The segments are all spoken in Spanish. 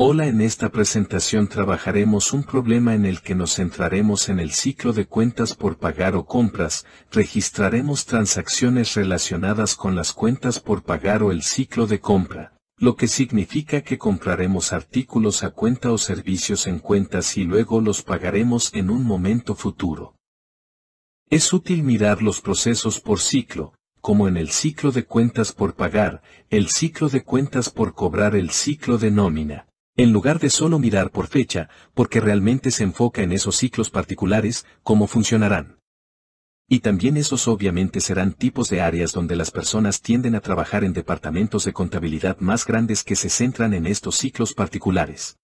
Hola en esta presentación trabajaremos un problema en el que nos centraremos en el ciclo de cuentas por pagar o compras, registraremos transacciones relacionadas con las cuentas por pagar o el ciclo de compra, lo que significa que compraremos artículos a cuenta o servicios en cuentas y luego los pagaremos en un momento futuro. Es útil mirar los procesos por ciclo, como en el ciclo de cuentas por pagar, el ciclo de cuentas por cobrar el ciclo de nómina en lugar de solo mirar por fecha, porque realmente se enfoca en esos ciclos particulares, cómo funcionarán. Y también esos obviamente serán tipos de áreas donde las personas tienden a trabajar en departamentos de contabilidad más grandes que se centran en estos ciclos particulares.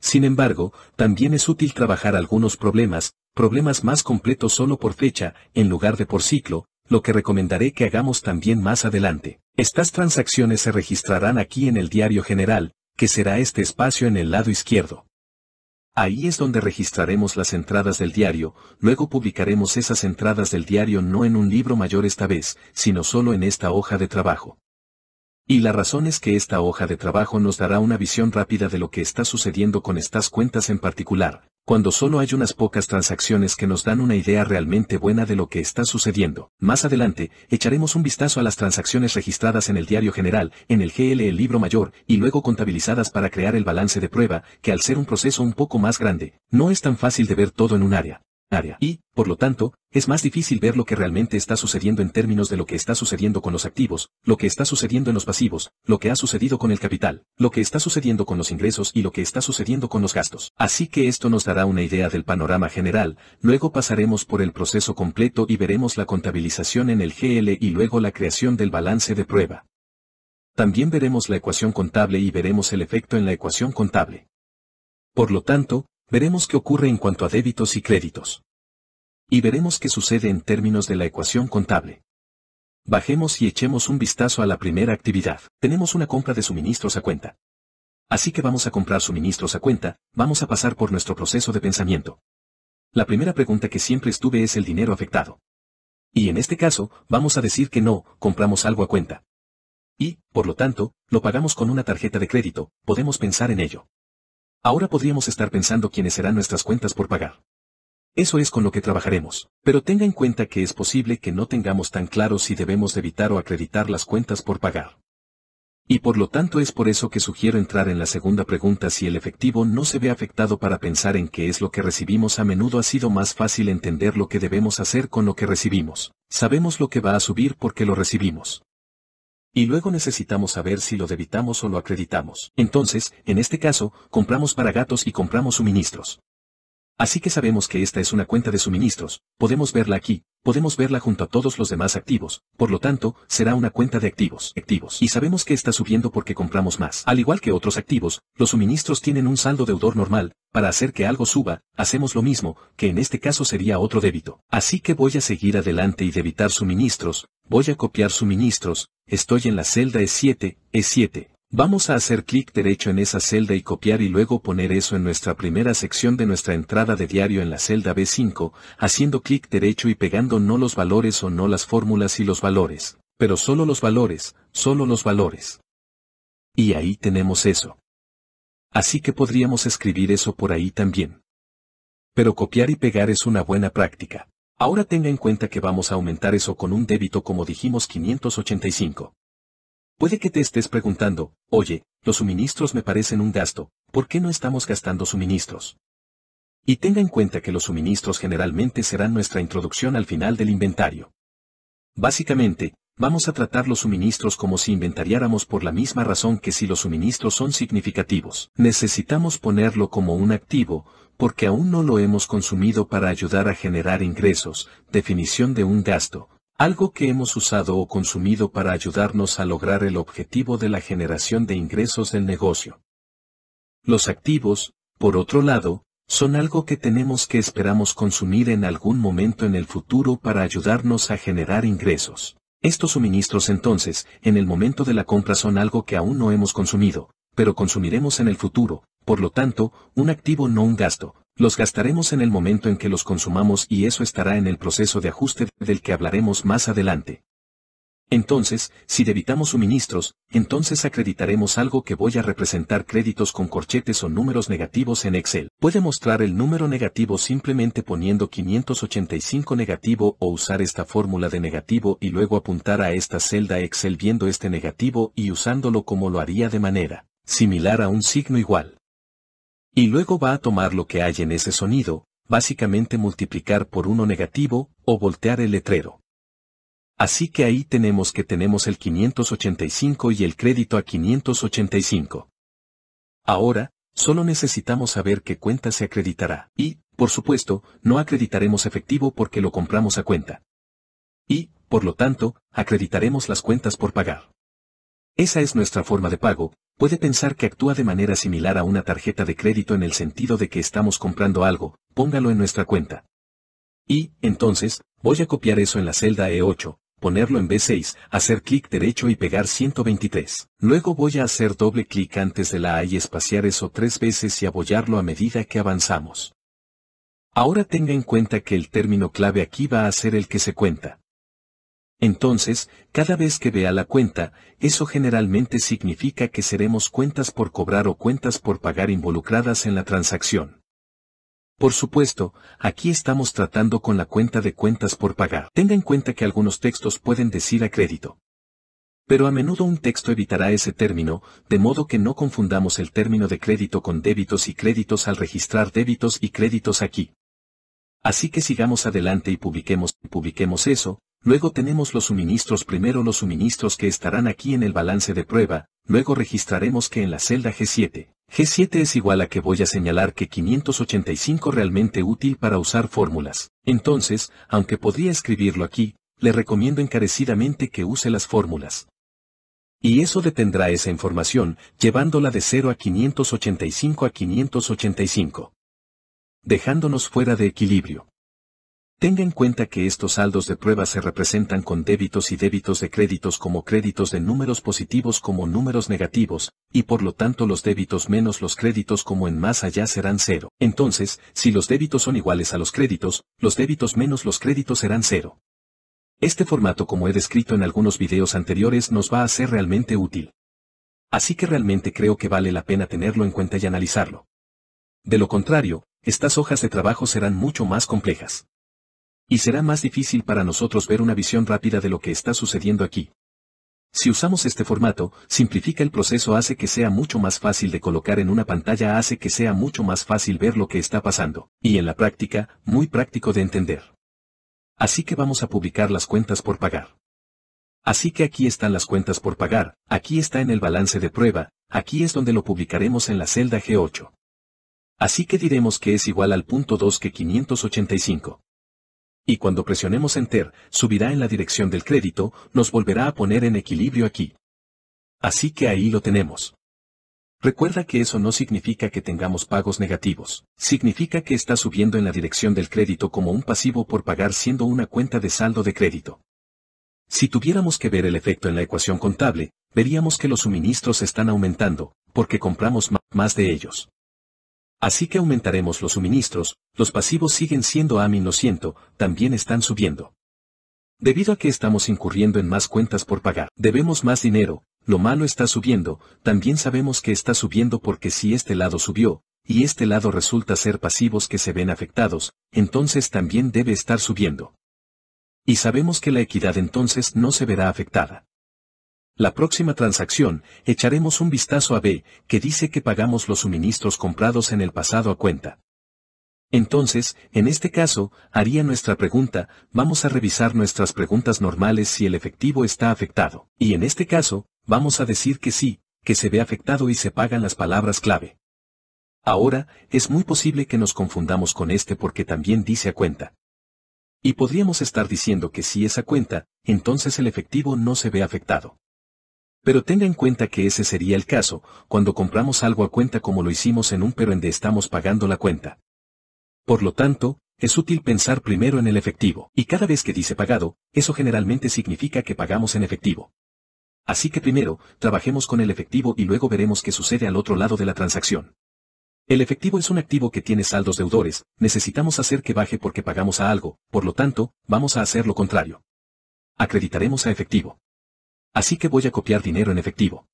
Sin embargo, también es útil trabajar algunos problemas, problemas más completos solo por fecha, en lugar de por ciclo, lo que recomendaré que hagamos también más adelante. Estas transacciones se registrarán aquí en el diario general, que será este espacio en el lado izquierdo. Ahí es donde registraremos las entradas del diario, luego publicaremos esas entradas del diario no en un libro mayor esta vez, sino solo en esta hoja de trabajo. Y la razón es que esta hoja de trabajo nos dará una visión rápida de lo que está sucediendo con estas cuentas en particular, cuando solo hay unas pocas transacciones que nos dan una idea realmente buena de lo que está sucediendo. Más adelante, echaremos un vistazo a las transacciones registradas en el Diario General, en el GL el libro mayor, y luego contabilizadas para crear el balance de prueba, que al ser un proceso un poco más grande, no es tan fácil de ver todo en un área área. Y, por lo tanto, es más difícil ver lo que realmente está sucediendo en términos de lo que está sucediendo con los activos, lo que está sucediendo en los pasivos, lo que ha sucedido con el capital, lo que está sucediendo con los ingresos y lo que está sucediendo con los gastos. Así que esto nos dará una idea del panorama general, luego pasaremos por el proceso completo y veremos la contabilización en el GL y luego la creación del balance de prueba. También veremos la ecuación contable y veremos el efecto en la ecuación contable. Por lo tanto, Veremos qué ocurre en cuanto a débitos y créditos. Y veremos qué sucede en términos de la ecuación contable. Bajemos y echemos un vistazo a la primera actividad. Tenemos una compra de suministros a cuenta. Así que vamos a comprar suministros a cuenta, vamos a pasar por nuestro proceso de pensamiento. La primera pregunta que siempre estuve es el dinero afectado. Y en este caso, vamos a decir que no, compramos algo a cuenta. Y, por lo tanto, lo pagamos con una tarjeta de crédito, podemos pensar en ello. Ahora podríamos estar pensando quiénes serán nuestras cuentas por pagar. Eso es con lo que trabajaremos, pero tenga en cuenta que es posible que no tengamos tan claro si debemos evitar o acreditar las cuentas por pagar. Y por lo tanto es por eso que sugiero entrar en la segunda pregunta si el efectivo no se ve afectado para pensar en qué es lo que recibimos a menudo ha sido más fácil entender lo que debemos hacer con lo que recibimos. Sabemos lo que va a subir porque lo recibimos y luego necesitamos saber si lo debitamos o lo acreditamos. Entonces, en este caso, compramos para gatos y compramos suministros. Así que sabemos que esta es una cuenta de suministros, podemos verla aquí, podemos verla junto a todos los demás activos, por lo tanto, será una cuenta de activos, activos. Y sabemos que está subiendo porque compramos más. Al igual que otros activos, los suministros tienen un saldo deudor normal, para hacer que algo suba, hacemos lo mismo, que en este caso sería otro débito. Así que voy a seguir adelante y debitar suministros, voy a copiar suministros, estoy en la celda E7, E7, Vamos a hacer clic derecho en esa celda y copiar y luego poner eso en nuestra primera sección de nuestra entrada de diario en la celda B5, haciendo clic derecho y pegando no los valores o no las fórmulas y los valores, pero solo los valores, solo los valores. Y ahí tenemos eso. Así que podríamos escribir eso por ahí también. Pero copiar y pegar es una buena práctica. Ahora tenga en cuenta que vamos a aumentar eso con un débito como dijimos 585. Puede que te estés preguntando, oye, los suministros me parecen un gasto, ¿por qué no estamos gastando suministros? Y tenga en cuenta que los suministros generalmente serán nuestra introducción al final del inventario. Básicamente, vamos a tratar los suministros como si inventariáramos por la misma razón que si los suministros son significativos. Necesitamos ponerlo como un activo, porque aún no lo hemos consumido para ayudar a generar ingresos, definición de un gasto, algo que hemos usado o consumido para ayudarnos a lograr el objetivo de la generación de ingresos del negocio. Los activos, por otro lado, son algo que tenemos que esperamos consumir en algún momento en el futuro para ayudarnos a generar ingresos. Estos suministros entonces, en el momento de la compra son algo que aún no hemos consumido, pero consumiremos en el futuro, por lo tanto, un activo no un gasto, los gastaremos en el momento en que los consumamos y eso estará en el proceso de ajuste del que hablaremos más adelante. Entonces, si debitamos suministros, entonces acreditaremos algo que voy a representar créditos con corchetes o números negativos en Excel. Puede mostrar el número negativo simplemente poniendo 585 negativo o usar esta fórmula de negativo y luego apuntar a esta celda Excel viendo este negativo y usándolo como lo haría de manera similar a un signo igual. Y luego va a tomar lo que hay en ese sonido, básicamente multiplicar por uno negativo, o voltear el letrero. Así que ahí tenemos que tenemos el 585 y el crédito a 585. Ahora, solo necesitamos saber qué cuenta se acreditará, y, por supuesto, no acreditaremos efectivo porque lo compramos a cuenta. Y, por lo tanto, acreditaremos las cuentas por pagar. Esa es nuestra forma de pago, puede pensar que actúa de manera similar a una tarjeta de crédito en el sentido de que estamos comprando algo, póngalo en nuestra cuenta. Y, entonces, voy a copiar eso en la celda E8, ponerlo en B6, hacer clic derecho y pegar 123. Luego voy a hacer doble clic antes de la A y espaciar eso tres veces y apoyarlo a medida que avanzamos. Ahora tenga en cuenta que el término clave aquí va a ser el que se cuenta. Entonces, cada vez que vea la cuenta, eso generalmente significa que seremos cuentas por cobrar o cuentas por pagar involucradas en la transacción. Por supuesto, aquí estamos tratando con la cuenta de cuentas por pagar. Tenga en cuenta que algunos textos pueden decir a crédito. Pero a menudo un texto evitará ese término, de modo que no confundamos el término de crédito con débitos y créditos al registrar débitos y créditos aquí. Así que sigamos adelante y publiquemos, publiquemos eso, Luego tenemos los suministros, primero los suministros que estarán aquí en el balance de prueba, luego registraremos que en la celda G7, G7 es igual a que voy a señalar que 585 realmente útil para usar fórmulas. Entonces, aunque podría escribirlo aquí, le recomiendo encarecidamente que use las fórmulas. Y eso detendrá esa información, llevándola de 0 a 585 a 585. Dejándonos fuera de equilibrio. Tenga en cuenta que estos saldos de prueba se representan con débitos y débitos de créditos como créditos de números positivos como números negativos, y por lo tanto los débitos menos los créditos como en más allá serán cero. Entonces, si los débitos son iguales a los créditos, los débitos menos los créditos serán cero. Este formato como he descrito en algunos videos anteriores nos va a ser realmente útil. Así que realmente creo que vale la pena tenerlo en cuenta y analizarlo. De lo contrario, estas hojas de trabajo serán mucho más complejas. Y será más difícil para nosotros ver una visión rápida de lo que está sucediendo aquí. Si usamos este formato, simplifica el proceso hace que sea mucho más fácil de colocar en una pantalla hace que sea mucho más fácil ver lo que está pasando, y en la práctica, muy práctico de entender. Así que vamos a publicar las cuentas por pagar. Así que aquí están las cuentas por pagar, aquí está en el balance de prueba, aquí es donde lo publicaremos en la celda G8. Así que diremos que es igual al punto 2 que 585 y cuando presionemos Enter, subirá en la dirección del crédito, nos volverá a poner en equilibrio aquí. Así que ahí lo tenemos. Recuerda que eso no significa que tengamos pagos negativos, significa que está subiendo en la dirección del crédito como un pasivo por pagar siendo una cuenta de saldo de crédito. Si tuviéramos que ver el efecto en la ecuación contable, veríamos que los suministros están aumentando, porque compramos más de ellos. Así que aumentaremos los suministros, los pasivos siguen siendo a lo siento, también están subiendo. Debido a que estamos incurriendo en más cuentas por pagar, debemos más dinero, lo malo está subiendo, también sabemos que está subiendo porque si este lado subió, y este lado resulta ser pasivos que se ven afectados, entonces también debe estar subiendo. Y sabemos que la equidad entonces no se verá afectada. La próxima transacción, echaremos un vistazo a B, que dice que pagamos los suministros comprados en el pasado a cuenta. Entonces, en este caso, haría nuestra pregunta, vamos a revisar nuestras preguntas normales si el efectivo está afectado. Y en este caso, vamos a decir que sí, que se ve afectado y se pagan las palabras clave. Ahora, es muy posible que nos confundamos con este porque también dice a cuenta. Y podríamos estar diciendo que si es a cuenta, entonces el efectivo no se ve afectado. Pero tenga en cuenta que ese sería el caso, cuando compramos algo a cuenta como lo hicimos en un pero en de estamos pagando la cuenta. Por lo tanto, es útil pensar primero en el efectivo, y cada vez que dice pagado, eso generalmente significa que pagamos en efectivo. Así que primero, trabajemos con el efectivo y luego veremos qué sucede al otro lado de la transacción. El efectivo es un activo que tiene saldos deudores, necesitamos hacer que baje porque pagamos a algo, por lo tanto, vamos a hacer lo contrario. Acreditaremos a efectivo. Así que voy a copiar dinero en efectivo.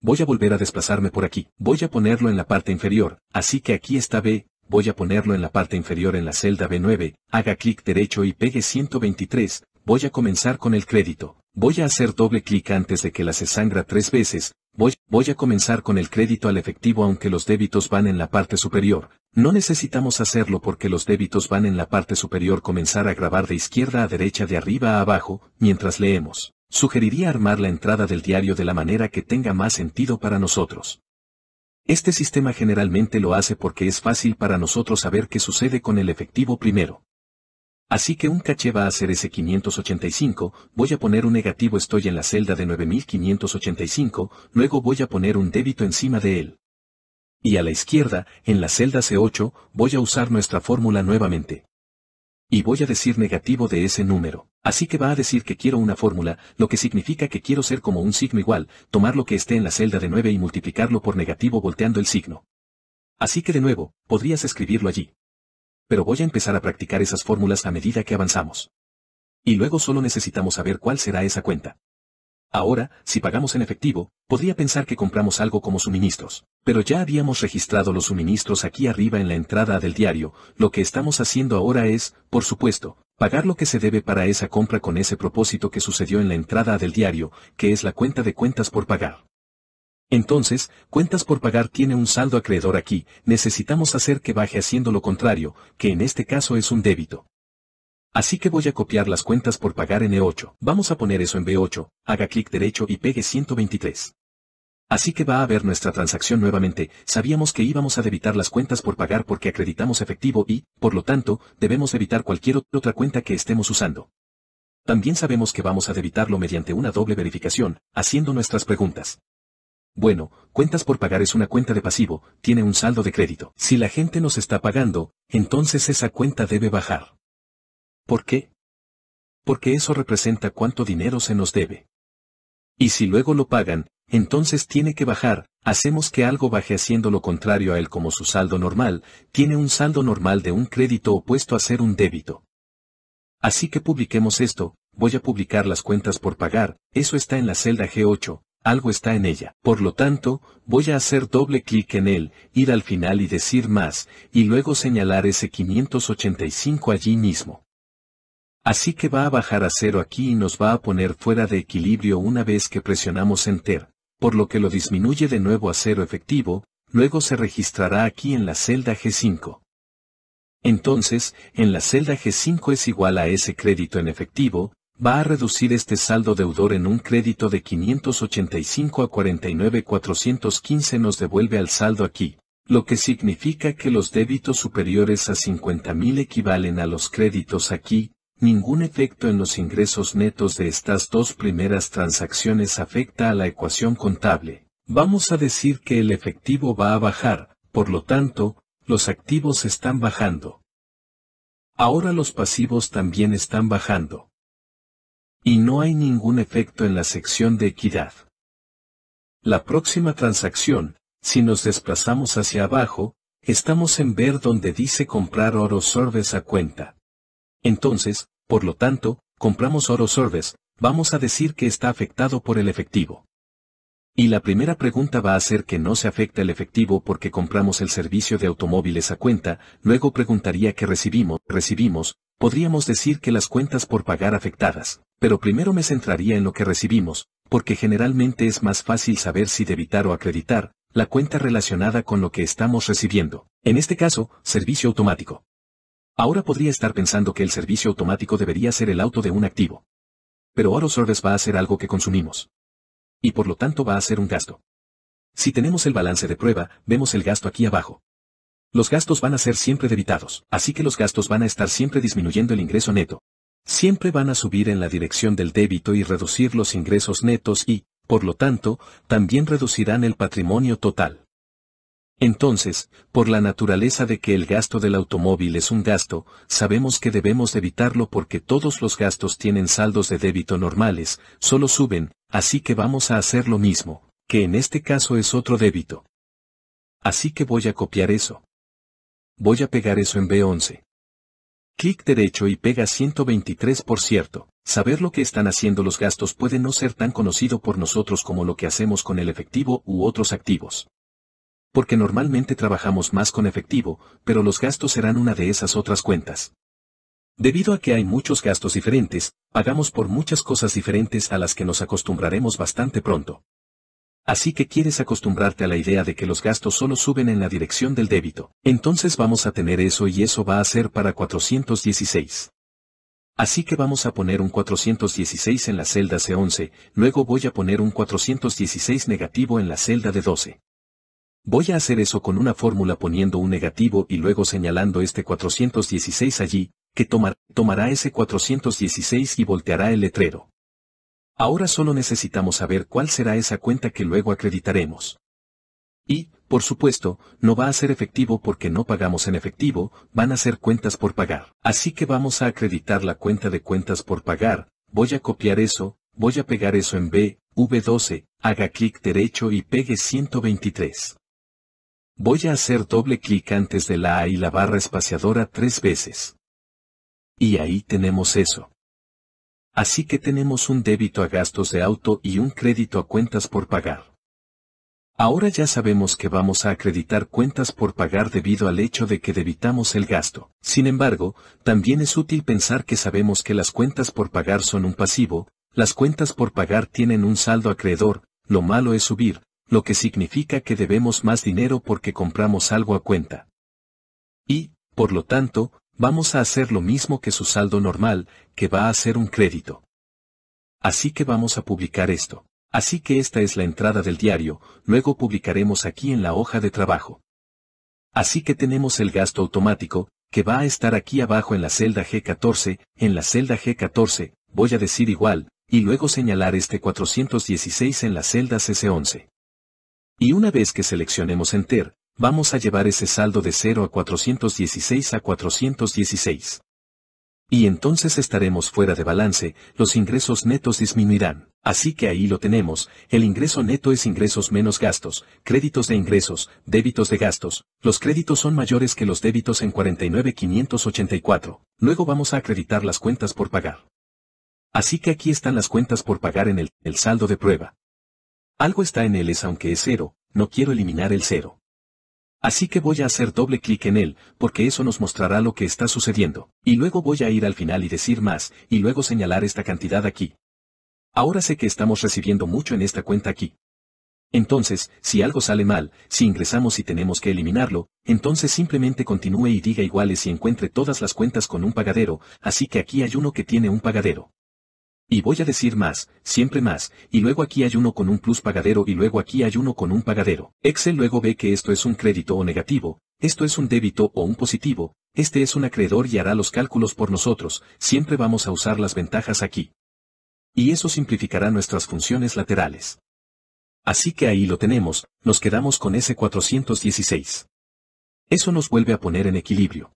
Voy a volver a desplazarme por aquí. Voy a ponerlo en la parte inferior, así que aquí está B, voy a ponerlo en la parte inferior en la celda B9, haga clic derecho y pegue 123, voy a comenzar con el crédito. Voy a hacer doble clic antes de que la se sangra tres veces, voy, voy a comenzar con el crédito al efectivo aunque los débitos van en la parte superior. No necesitamos hacerlo porque los débitos van en la parte superior comenzar a grabar de izquierda a derecha de arriba a abajo, mientras leemos. Sugeriría armar la entrada del diario de la manera que tenga más sentido para nosotros. Este sistema generalmente lo hace porque es fácil para nosotros saber qué sucede con el efectivo primero. Así que un caché va a ser ese 585, voy a poner un negativo estoy en la celda de 9585, luego voy a poner un débito encima de él. Y a la izquierda, en la celda C8, voy a usar nuestra fórmula nuevamente. Y voy a decir negativo de ese número. Así que va a decir que quiero una fórmula, lo que significa que quiero ser como un signo igual, tomar lo que esté en la celda de 9 y multiplicarlo por negativo volteando el signo. Así que de nuevo, podrías escribirlo allí. Pero voy a empezar a practicar esas fórmulas a medida que avanzamos. Y luego solo necesitamos saber cuál será esa cuenta. Ahora, si pagamos en efectivo, podría pensar que compramos algo como suministros. Pero ya habíamos registrado los suministros aquí arriba en la entrada del diario, lo que estamos haciendo ahora es, por supuesto, pagar lo que se debe para esa compra con ese propósito que sucedió en la entrada del diario, que es la cuenta de cuentas por pagar. Entonces, cuentas por pagar tiene un saldo acreedor aquí, necesitamos hacer que baje haciendo lo contrario, que en este caso es un débito. Así que voy a copiar las cuentas por pagar en E8. Vamos a poner eso en B8, haga clic derecho y pegue 123. Así que va a ver nuestra transacción nuevamente, sabíamos que íbamos a debitar las cuentas por pagar porque acreditamos efectivo y, por lo tanto, debemos evitar cualquier otra cuenta que estemos usando. También sabemos que vamos a debitarlo mediante una doble verificación, haciendo nuestras preguntas. Bueno, cuentas por pagar es una cuenta de pasivo, tiene un saldo de crédito. Si la gente nos está pagando, entonces esa cuenta debe bajar. ¿Por qué? Porque eso representa cuánto dinero se nos debe. Y si luego lo pagan, entonces tiene que bajar, hacemos que algo baje haciendo lo contrario a él como su saldo normal, tiene un saldo normal de un crédito opuesto a ser un débito. Así que publiquemos esto, voy a publicar las cuentas por pagar, eso está en la celda G8, algo está en ella. Por lo tanto, voy a hacer doble clic en él, ir al final y decir más, y luego señalar ese 585 allí mismo. Así que va a bajar a cero aquí y nos va a poner fuera de equilibrio una vez que presionamos Enter, por lo que lo disminuye de nuevo a cero efectivo, luego se registrará aquí en la celda G5. Entonces, en la celda G5 es igual a ese crédito en efectivo, va a reducir este saldo deudor en un crédito de 585 a 49,415 nos devuelve al saldo aquí, lo que significa que los débitos superiores a 50.000 equivalen a los créditos aquí, Ningún efecto en los ingresos netos de estas dos primeras transacciones afecta a la ecuación contable. Vamos a decir que el efectivo va a bajar, por lo tanto, los activos están bajando. Ahora los pasivos también están bajando. Y no hay ningún efecto en la sección de equidad. La próxima transacción, si nos desplazamos hacia abajo, estamos en ver donde dice comprar oro sorbes a cuenta. Entonces, por lo tanto, compramos oro sorbes, vamos a decir que está afectado por el efectivo. Y la primera pregunta va a ser que no se afecta el efectivo porque compramos el servicio de automóviles a cuenta, luego preguntaría que recibimos, recibimos, podríamos decir que las cuentas por pagar afectadas, pero primero me centraría en lo que recibimos, porque generalmente es más fácil saber si debitar o acreditar, la cuenta relacionada con lo que estamos recibiendo, en este caso, servicio automático. Ahora podría estar pensando que el servicio automático debería ser el auto de un activo. Pero Service va a ser algo que consumimos. Y por lo tanto va a ser un gasto. Si tenemos el balance de prueba, vemos el gasto aquí abajo. Los gastos van a ser siempre debitados, así que los gastos van a estar siempre disminuyendo el ingreso neto. Siempre van a subir en la dirección del débito y reducir los ingresos netos y, por lo tanto, también reducirán el patrimonio total. Entonces, por la naturaleza de que el gasto del automóvil es un gasto, sabemos que debemos evitarlo porque todos los gastos tienen saldos de débito normales, solo suben, así que vamos a hacer lo mismo, que en este caso es otro débito. Así que voy a copiar eso. Voy a pegar eso en B11. Clic derecho y pega 123 por cierto. Saber lo que están haciendo los gastos puede no ser tan conocido por nosotros como lo que hacemos con el efectivo u otros activos porque normalmente trabajamos más con efectivo, pero los gastos serán una de esas otras cuentas. Debido a que hay muchos gastos diferentes, pagamos por muchas cosas diferentes a las que nos acostumbraremos bastante pronto. Así que quieres acostumbrarte a la idea de que los gastos solo suben en la dirección del débito. Entonces vamos a tener eso y eso va a ser para 416. Así que vamos a poner un 416 en la celda C11, luego voy a poner un 416 negativo en la celda de 12 Voy a hacer eso con una fórmula poniendo un negativo y luego señalando este 416 allí, que tomará ese 416 y volteará el letrero. Ahora solo necesitamos saber cuál será esa cuenta que luego acreditaremos. Y, por supuesto, no va a ser efectivo porque no pagamos en efectivo, van a ser cuentas por pagar. Así que vamos a acreditar la cuenta de cuentas por pagar, voy a copiar eso, voy a pegar eso en B, V12, haga clic derecho y pegue 123 voy a hacer doble clic antes de la A y la barra espaciadora tres veces. Y ahí tenemos eso. Así que tenemos un débito a gastos de auto y un crédito a cuentas por pagar. Ahora ya sabemos que vamos a acreditar cuentas por pagar debido al hecho de que debitamos el gasto. Sin embargo, también es útil pensar que sabemos que las cuentas por pagar son un pasivo, las cuentas por pagar tienen un saldo acreedor, lo malo es subir, lo que significa que debemos más dinero porque compramos algo a cuenta. Y, por lo tanto, vamos a hacer lo mismo que su saldo normal, que va a ser un crédito. Así que vamos a publicar esto. Así que esta es la entrada del diario, luego publicaremos aquí en la hoja de trabajo. Así que tenemos el gasto automático, que va a estar aquí abajo en la celda G14, en la celda G14, voy a decir igual, y luego señalar este 416 en la celda CC11. Y una vez que seleccionemos Enter, vamos a llevar ese saldo de 0 a 416 a 416. Y entonces estaremos fuera de balance, los ingresos netos disminuirán. Así que ahí lo tenemos, el ingreso neto es ingresos menos gastos, créditos de ingresos, débitos de gastos, los créditos son mayores que los débitos en 49.584. Luego vamos a acreditar las cuentas por pagar. Así que aquí están las cuentas por pagar en el, el saldo de prueba. Algo está en él es aunque es cero, no quiero eliminar el cero. Así que voy a hacer doble clic en él, porque eso nos mostrará lo que está sucediendo, y luego voy a ir al final y decir más, y luego señalar esta cantidad aquí. Ahora sé que estamos recibiendo mucho en esta cuenta aquí. Entonces, si algo sale mal, si ingresamos y tenemos que eliminarlo, entonces simplemente continúe y diga iguales y encuentre todas las cuentas con un pagadero, así que aquí hay uno que tiene un pagadero. Y voy a decir más, siempre más, y luego aquí hay uno con un plus pagadero y luego aquí hay uno con un pagadero. Excel luego ve que esto es un crédito o negativo, esto es un débito o un positivo, este es un acreedor y hará los cálculos por nosotros, siempre vamos a usar las ventajas aquí. Y eso simplificará nuestras funciones laterales. Así que ahí lo tenemos, nos quedamos con ese 416. Eso nos vuelve a poner en equilibrio.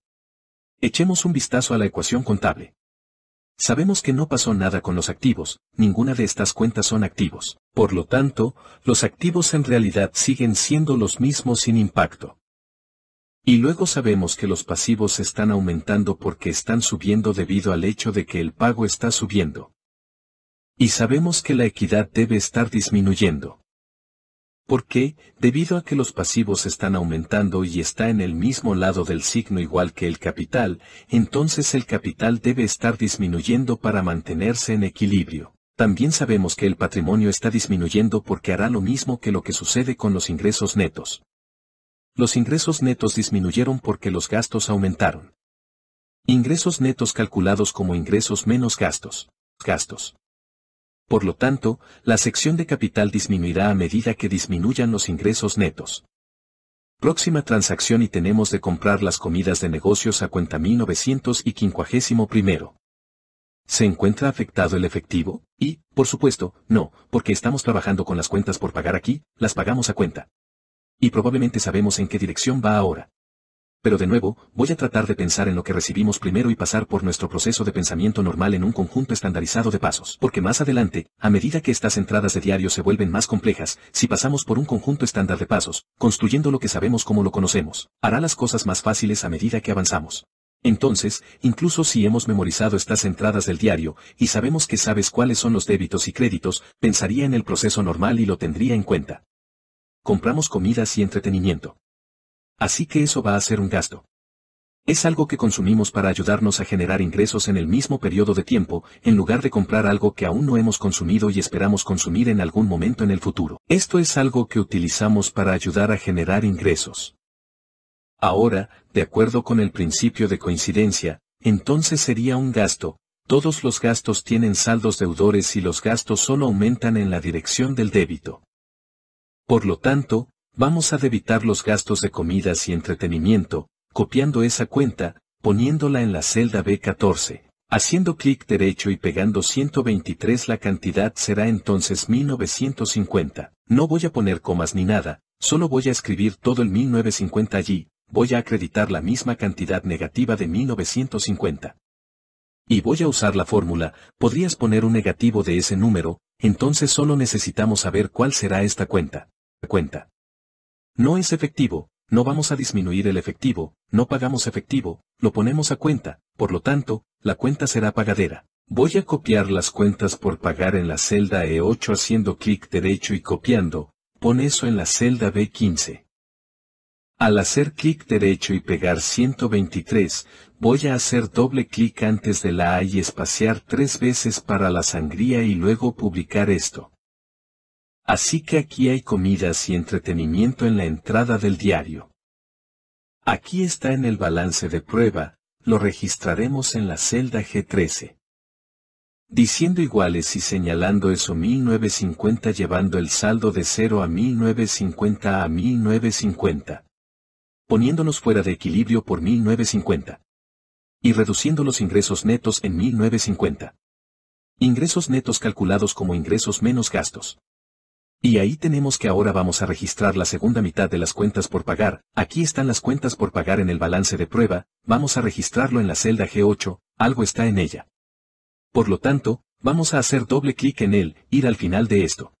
Echemos un vistazo a la ecuación contable. Sabemos que no pasó nada con los activos, ninguna de estas cuentas son activos. Por lo tanto, los activos en realidad siguen siendo los mismos sin impacto. Y luego sabemos que los pasivos están aumentando porque están subiendo debido al hecho de que el pago está subiendo. Y sabemos que la equidad debe estar disminuyendo porque, debido a que los pasivos están aumentando y está en el mismo lado del signo igual que el capital, entonces el capital debe estar disminuyendo para mantenerse en equilibrio. También sabemos que el patrimonio está disminuyendo porque hará lo mismo que lo que sucede con los ingresos netos. Los ingresos netos disminuyeron porque los gastos aumentaron. Ingresos netos calculados como ingresos menos gastos. Gastos. Por lo tanto, la sección de capital disminuirá a medida que disminuyan los ingresos netos. Próxima transacción y tenemos de comprar las comidas de negocios a cuenta 1900 ¿Se encuentra afectado el efectivo? Y, por supuesto, no, porque estamos trabajando con las cuentas por pagar aquí, las pagamos a cuenta. Y probablemente sabemos en qué dirección va ahora pero de nuevo, voy a tratar de pensar en lo que recibimos primero y pasar por nuestro proceso de pensamiento normal en un conjunto estandarizado de pasos. Porque más adelante, a medida que estas entradas de diario se vuelven más complejas, si pasamos por un conjunto estándar de pasos, construyendo lo que sabemos como lo conocemos, hará las cosas más fáciles a medida que avanzamos. Entonces, incluso si hemos memorizado estas entradas del diario, y sabemos que sabes cuáles son los débitos y créditos, pensaría en el proceso normal y lo tendría en cuenta. Compramos comidas y entretenimiento. Así que eso va a ser un gasto. Es algo que consumimos para ayudarnos a generar ingresos en el mismo periodo de tiempo, en lugar de comprar algo que aún no hemos consumido y esperamos consumir en algún momento en el futuro. Esto es algo que utilizamos para ayudar a generar ingresos. Ahora, de acuerdo con el principio de coincidencia, entonces sería un gasto, todos los gastos tienen saldos deudores y los gastos solo aumentan en la dirección del débito. Por lo tanto, Vamos a debitar los gastos de comidas y entretenimiento, copiando esa cuenta, poniéndola en la celda B14. Haciendo clic derecho y pegando 123 la cantidad será entonces 1950. No voy a poner comas ni nada, solo voy a escribir todo el 1950 allí, voy a acreditar la misma cantidad negativa de 1950. Y voy a usar la fórmula, podrías poner un negativo de ese número, entonces solo necesitamos saber cuál será esta cuenta. Cuenta. No es efectivo, no vamos a disminuir el efectivo, no pagamos efectivo, lo ponemos a cuenta, por lo tanto, la cuenta será pagadera. Voy a copiar las cuentas por pagar en la celda E8 haciendo clic derecho y copiando, pon eso en la celda B15. Al hacer clic derecho y pegar 123, voy a hacer doble clic antes de la A y espaciar tres veces para la sangría y luego publicar esto. Así que aquí hay comidas y entretenimiento en la entrada del diario. Aquí está en el balance de prueba, lo registraremos en la celda G13. Diciendo iguales y señalando eso 1950 llevando el saldo de 0 a 1950 a 1950. Poniéndonos fuera de equilibrio por 1950. Y reduciendo los ingresos netos en 1950. Ingresos netos calculados como ingresos menos gastos. Y ahí tenemos que ahora vamos a registrar la segunda mitad de las cuentas por pagar, aquí están las cuentas por pagar en el balance de prueba, vamos a registrarlo en la celda G8, algo está en ella. Por lo tanto, vamos a hacer doble clic en él, ir al final de esto.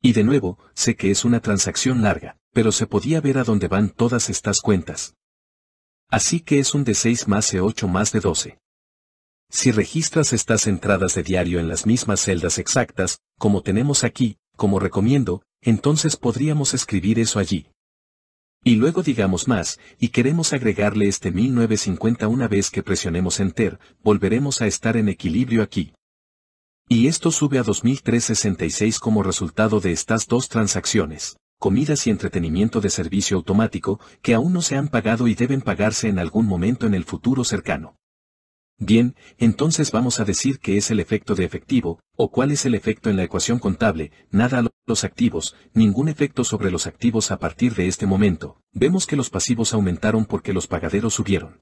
Y de nuevo, sé que es una transacción larga, pero se podía ver a dónde van todas estas cuentas. Así que es un de 6 más C8 más de 12. Si registras estas entradas de diario en las mismas celdas exactas, como tenemos aquí, como recomiendo, entonces podríamos escribir eso allí. Y luego digamos más, y queremos agregarle este 1950 una vez que presionemos Enter, volveremos a estar en equilibrio aquí. Y esto sube a 2366 como resultado de estas dos transacciones, comidas y entretenimiento de servicio automático, que aún no se han pagado y deben pagarse en algún momento en el futuro cercano. Bien, entonces vamos a decir que es el efecto de efectivo, o cuál es el efecto en la ecuación contable, nada a los activos, ningún efecto sobre los activos a partir de este momento. Vemos que los pasivos aumentaron porque los pagaderos subieron.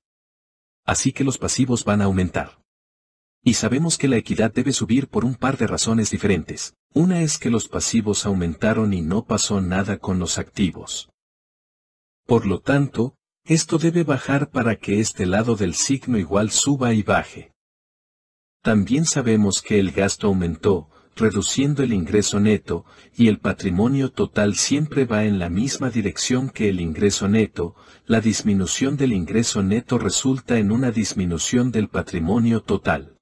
Así que los pasivos van a aumentar. Y sabemos que la equidad debe subir por un par de razones diferentes. Una es que los pasivos aumentaron y no pasó nada con los activos. Por lo tanto, esto debe bajar para que este lado del signo igual suba y baje. También sabemos que el gasto aumentó, reduciendo el ingreso neto, y el patrimonio total siempre va en la misma dirección que el ingreso neto, la disminución del ingreso neto resulta en una disminución del patrimonio total.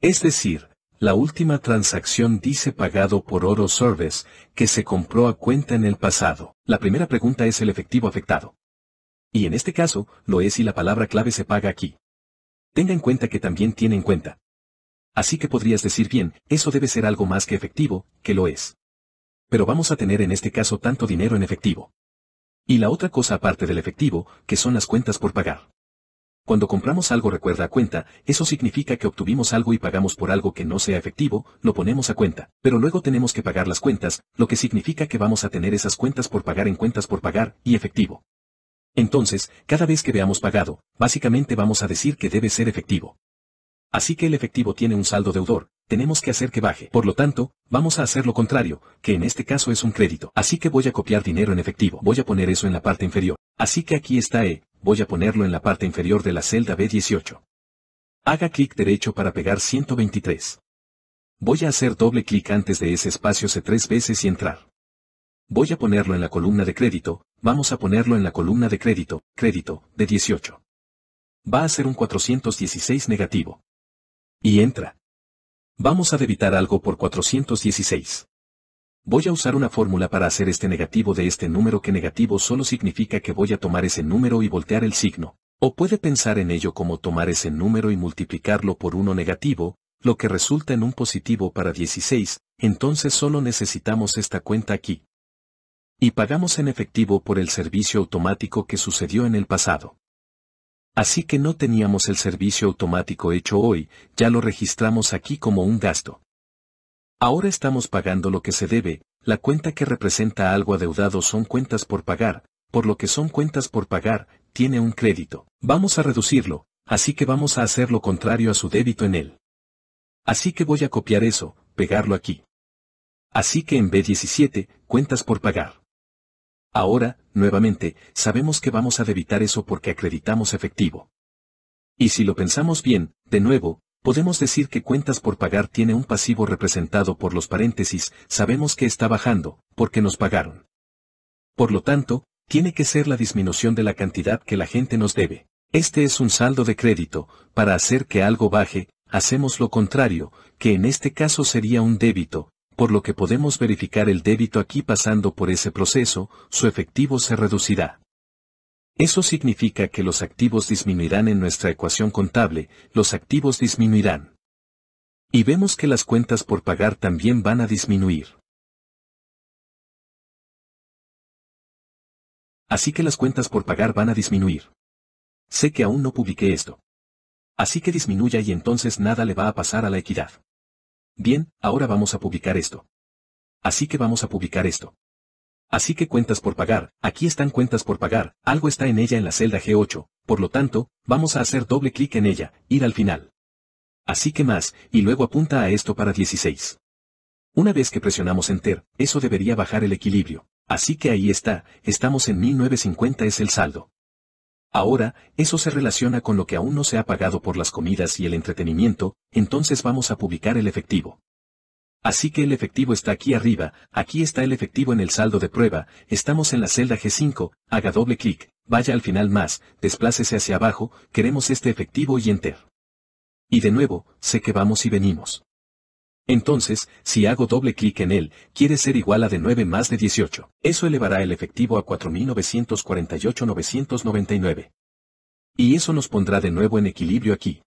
Es decir, la última transacción dice pagado por oro service, que se compró a cuenta en el pasado. La primera pregunta es el efectivo afectado. Y en este caso, lo es y la palabra clave se paga aquí. Tenga en cuenta que también tiene en cuenta. Así que podrías decir bien, eso debe ser algo más que efectivo, que lo es. Pero vamos a tener en este caso tanto dinero en efectivo. Y la otra cosa aparte del efectivo, que son las cuentas por pagar. Cuando compramos algo recuerda a cuenta, eso significa que obtuvimos algo y pagamos por algo que no sea efectivo, lo ponemos a cuenta, pero luego tenemos que pagar las cuentas, lo que significa que vamos a tener esas cuentas por pagar en cuentas por pagar, y efectivo. Entonces, cada vez que veamos pagado, básicamente vamos a decir que debe ser efectivo. Así que el efectivo tiene un saldo deudor, tenemos que hacer que baje. Por lo tanto, vamos a hacer lo contrario, que en este caso es un crédito. Así que voy a copiar dinero en efectivo. Voy a poner eso en la parte inferior. Así que aquí está E, voy a ponerlo en la parte inferior de la celda B18. Haga clic derecho para pegar 123. Voy a hacer doble clic antes de ese espacio C tres veces y entrar. Voy a ponerlo en la columna de crédito, Vamos a ponerlo en la columna de crédito, crédito, de 18. Va a ser un 416 negativo. Y entra. Vamos a debitar algo por 416. Voy a usar una fórmula para hacer este negativo de este número que negativo solo significa que voy a tomar ese número y voltear el signo, o puede pensar en ello como tomar ese número y multiplicarlo por uno negativo, lo que resulta en un positivo para 16, entonces solo necesitamos esta cuenta aquí. Y pagamos en efectivo por el servicio automático que sucedió en el pasado. Así que no teníamos el servicio automático hecho hoy, ya lo registramos aquí como un gasto. Ahora estamos pagando lo que se debe, la cuenta que representa algo adeudado son cuentas por pagar, por lo que son cuentas por pagar, tiene un crédito. Vamos a reducirlo, así que vamos a hacer lo contrario a su débito en él. Así que voy a copiar eso, pegarlo aquí. Así que en B17, cuentas por pagar. Ahora, nuevamente, sabemos que vamos a debitar eso porque acreditamos efectivo. Y si lo pensamos bien, de nuevo, podemos decir que cuentas por pagar tiene un pasivo representado por los paréntesis, sabemos que está bajando, porque nos pagaron. Por lo tanto, tiene que ser la disminución de la cantidad que la gente nos debe. Este es un saldo de crédito, para hacer que algo baje, hacemos lo contrario, que en este caso sería un débito, por lo que podemos verificar el débito aquí pasando por ese proceso, su efectivo se reducirá. Eso significa que los activos disminuirán en nuestra ecuación contable, los activos disminuirán. Y vemos que las cuentas por pagar también van a disminuir. Así que las cuentas por pagar van a disminuir. Sé que aún no publiqué esto. Así que disminuya y entonces nada le va a pasar a la equidad. Bien, ahora vamos a publicar esto. Así que vamos a publicar esto. Así que cuentas por pagar, aquí están cuentas por pagar, algo está en ella en la celda G8, por lo tanto, vamos a hacer doble clic en ella, ir al final. Así que más, y luego apunta a esto para 16. Una vez que presionamos Enter, eso debería bajar el equilibrio. Así que ahí está, estamos en 1950 es el saldo. Ahora, eso se relaciona con lo que aún no se ha pagado por las comidas y el entretenimiento, entonces vamos a publicar el efectivo. Así que el efectivo está aquí arriba, aquí está el efectivo en el saldo de prueba, estamos en la celda G5, haga doble clic, vaya al final más, desplácese hacia abajo, queremos este efectivo y enter. Y de nuevo, sé que vamos y venimos. Entonces, si hago doble clic en él, quiere ser igual a de 9 más de 18. Eso elevará el efectivo a 4.948.999. Y eso nos pondrá de nuevo en equilibrio aquí.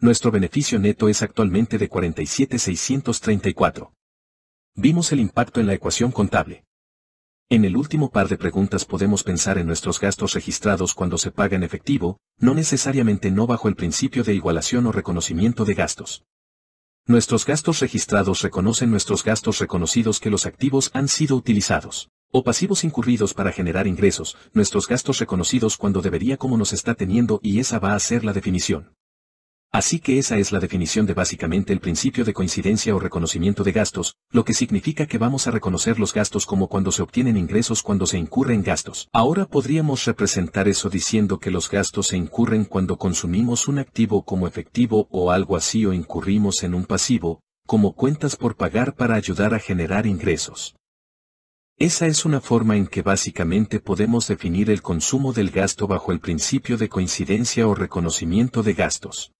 Nuestro beneficio neto es actualmente de 47.634. Vimos el impacto en la ecuación contable. En el último par de preguntas podemos pensar en nuestros gastos registrados cuando se paga en efectivo, no necesariamente no bajo el principio de igualación o reconocimiento de gastos. Nuestros gastos registrados reconocen nuestros gastos reconocidos que los activos han sido utilizados o pasivos incurridos para generar ingresos, nuestros gastos reconocidos cuando debería como nos está teniendo y esa va a ser la definición. Así que esa es la definición de básicamente el principio de coincidencia o reconocimiento de gastos, lo que significa que vamos a reconocer los gastos como cuando se obtienen ingresos cuando se incurren gastos. Ahora podríamos representar eso diciendo que los gastos se incurren cuando consumimos un activo como efectivo o algo así o incurrimos en un pasivo, como cuentas por pagar para ayudar a generar ingresos. Esa es una forma en que básicamente podemos definir el consumo del gasto bajo el principio de coincidencia o reconocimiento de gastos.